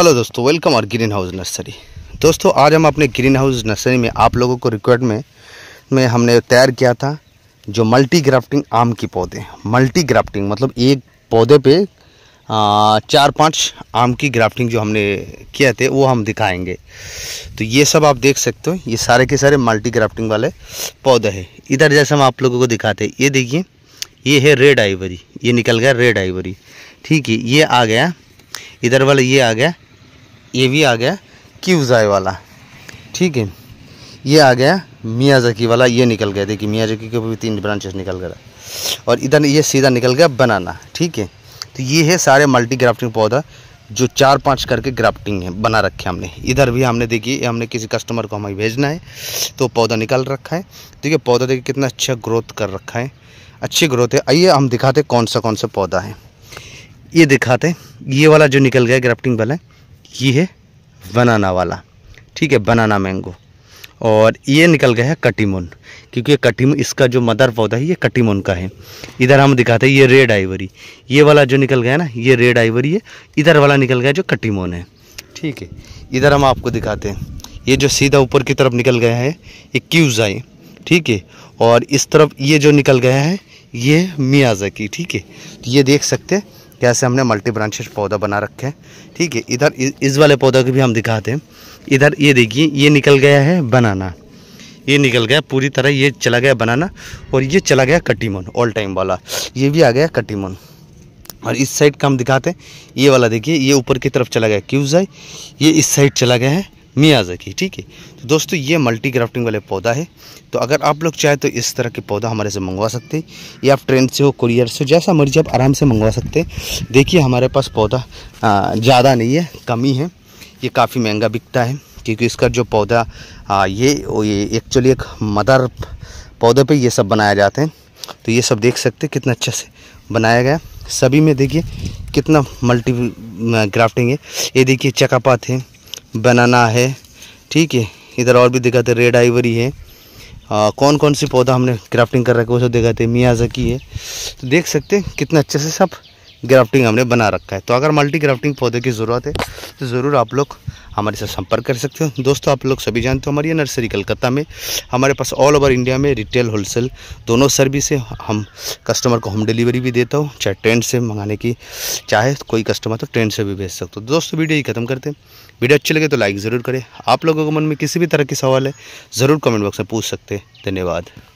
hello दोस्तों welcome our green house nursery दोस्तों आज हम अपने ग्रीन हाउस नर्सरी में आप लोगों को रिक्वेस्ट में में हमने तैयार किया था जो मल्टी ग्राफ्टिंग आम के पौधे मल्टी ग्राफ्टिंग मतलब एक पौधे पे आ, चार पांच आम की ग्राफ्टिंग जो हमने किए थे वो हम दिखाएंगे तो ये सब आप देख सकते हो ये सारे के सारे मल्टी ग्राफ्टिंग वाले पौधे हैं इधर जैसे हम आप लोगों को दिखाते ये देखिए ये है रेड आइवरी ये निकल गया रेड आइवरी ठीक है ये आ गया इधर वाला ये आ गया ये भी आ गया क्यूजाई वाला ठीक है ये आ गया मियाजाकी वाला ये निकल गया देखिए जकी के भी तीन ब्रांचेस निकल गया और इधर ये सीधा निकल गया बनाना ठीक है तो ये है सारे मल्टी ग्राफ्टिंग पौधा जो चार पाँच करके ग्राफ्टिंग है बना रखे हमने इधर भी हमने देखिए हमने किसी कस्टमर को हमें भेजना है तो पौधा निकाल रखा है देखिए पौधा देखिए कितना अच्छा ग्रोथ कर रखा है अच्छी ग्रोथ है आइए हम दिखाते कौन सा कौन सा पौधा है ये दिखाते ये वाला जो निकल गया ग्राफ्टिंग वाला ये है बनाना वाला ठीक है बनाना मैंगो और ये निकल गया है कटिमोन क्योंकि कटिम इसका जो मदर पौधा है ये कटिमोन का है इधर हम दिखाते हैं ये रेड आइवरी ये वाला जो निकल गया ना ये रेड आइवरी है इधर वाला निकल गया जो कटिमोन है ठीक है इधर हम आपको दिखाते हैं ये जो सीधा ऊपर की तरफ निकल गया है ये क्यूज़ आई ठीक है और इस तरफ ये जो निकल गया है ये मियाजा की ठीक है तो ये देख सकते हैं कैसे हमने मल्टी ब्रांचेड पौधा बना रखे हैं ठीक है इधर इस वाले पौधा को भी हम दिखाते हैं इधर ये देखिए ये निकल गया है बनाना ये निकल गया पूरी तरह ये चला गया बनाना और ये चला गया कटीमोन ऑल टाइम वाला ये भी आ गया कटीमोन और इस साइड का हम दिखाते हैं ये वाला देखिए ये ऊपर की तरफ चला गया क्यूज ये इस साइड चला गया है मियाजा की ठीक है तो दोस्तों ये मल्टी ग्राफ्टिंग वाले पौधा है तो अगर आप लोग चाहें तो इस तरह के पौधा हमारे से मंगवा सकते हैं या आप ट्रेन से हो कुरियर से हो जैसा मर्जी आप आराम से मंगवा सकते हैं देखिए हमारे पास पौधा ज़्यादा नहीं है कम है ये काफ़ी महंगा बिकता है क्योंकि इसका जो पौधा आ, ये ये एक्चुअली एक मदर पौधे पे ये सब बनाया जाते हैं तो ये सब देख सकते हैं कितना अच्छे से बनाया गया सभी में देखिए कितना मल्टी ग्राफ्टिंग है ये देखिए चकापात है बनाना है ठीक है इधर और भी दिखाते रेड आइवरी है आ, कौन कौन सी पौधा हमने ग्राफ्टिंग कर रखा है वो सब दिखाते हैं मियाजकी है तो देख सकते हैं कितना अच्छे से सब ग्राफ्टिंग हमने बना रखा है तो अगर मल्टी ग्राफ्टिंग पौधे की ज़रूरत है तो ज़रूर आप लोग हमारे साथ संपर्क कर सकते हो दोस्तों आप लोग सभी जानते हो हमारी नर्सरी कलकत्ता में हमारे पास ऑल ओवर इंडिया में रिटेल होलसेल दोनों सर्विस है हम कस्टमर को होम डिलीवरी भी देता हूँ चाहे ट्रेन से मंगाने की चाहे कोई कस्टमर तो ट्रेन से भी भेज सकते हो दोस्तों वीडियो ही खत्म करते हैं वीडियो अच्छी लगे तो लाइक ज़रूर करें आप लोगों के मन में किसी भी तरह के सवाल है ज़रूर कमेंट बॉक्स में पूछ सकते हैं धन्यवाद